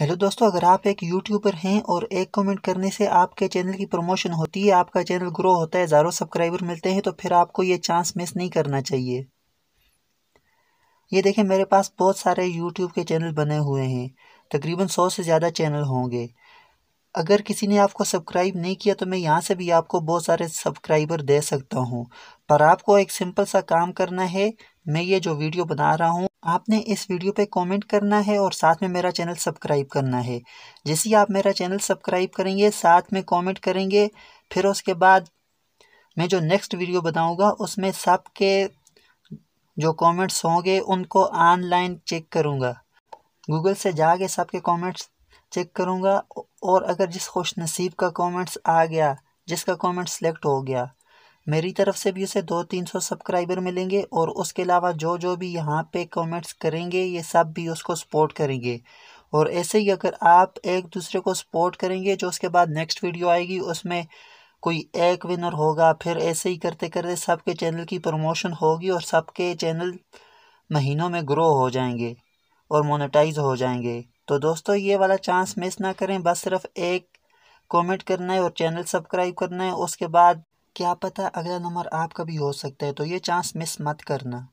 hello दोस्तों अगर आप एक यूट्यूबर हैं और एक कमेंट करने से आपके चैनल की प्रमोशन होती है आपका चैनल ग्रो होता है हज़ारों सब्सक्राइबर मिलते हैं तो फिर आपको ये चांस मिस नहीं करना चाहिए ये देखें मेरे पास बहुत सारे यूट्यूब के चैनल बने हुए हैं तकरीबन सौ से ज़्यादा चैनल होंगे अगर किसी ने आपको सब्सक्राइब नहीं किया तो मैं यहाँ से भी आपको बहुत सारे सब्सक्राइबर दे सकता हूँ पर आपको एक सिंपल सा काम करना है मैं ये जो वीडियो बना रहा हूँ आपने इस वीडियो पे कमेंट करना है और साथ में मेरा चैनल सब्सक्राइब करना है जैसे ही आप मेरा चैनल सब्सक्राइब करेंगे साथ में कमेंट करेंगे फिर उसके बाद मैं जो नेक्स्ट वीडियो बताऊंगा उसमें सबके जो कमेंट्स होंगे उनको ऑनलाइन चेक करूंगा गूगल से जाके सब के कमेंट्स चेक करूंगा और अगर जिस खुश नसीब का कॉमेंट्स आ गया जिसका कॉमेंट सेलेक्ट हो गया मेरी तरफ से भी उसे दो तीन सौ सब्सक्राइबर मिलेंगे और उसके अलावा जो जो भी यहाँ पे कमेंट्स करेंगे ये सब भी उसको सपोर्ट करेंगे और ऐसे ही अगर आप एक दूसरे को सपोर्ट करेंगे जो उसके बाद नेक्स्ट वीडियो आएगी उसमें कोई एक विनर होगा फिर ऐसे ही करते करते सबके चैनल की प्रमोशन होगी और सबके चैनल महीनों में ग्रो हो जाएंगे और मोनेटाइज हो जाएंगे तो दोस्तों ये वाला चांस मिस ना करें बस सिर्फ एक कमेंट करना है और चैनल सब्सक्राइब करना है उसके बाद क्या पता अगला नंबर आपका भी हो सकता है तो ये चांस मिस मत करना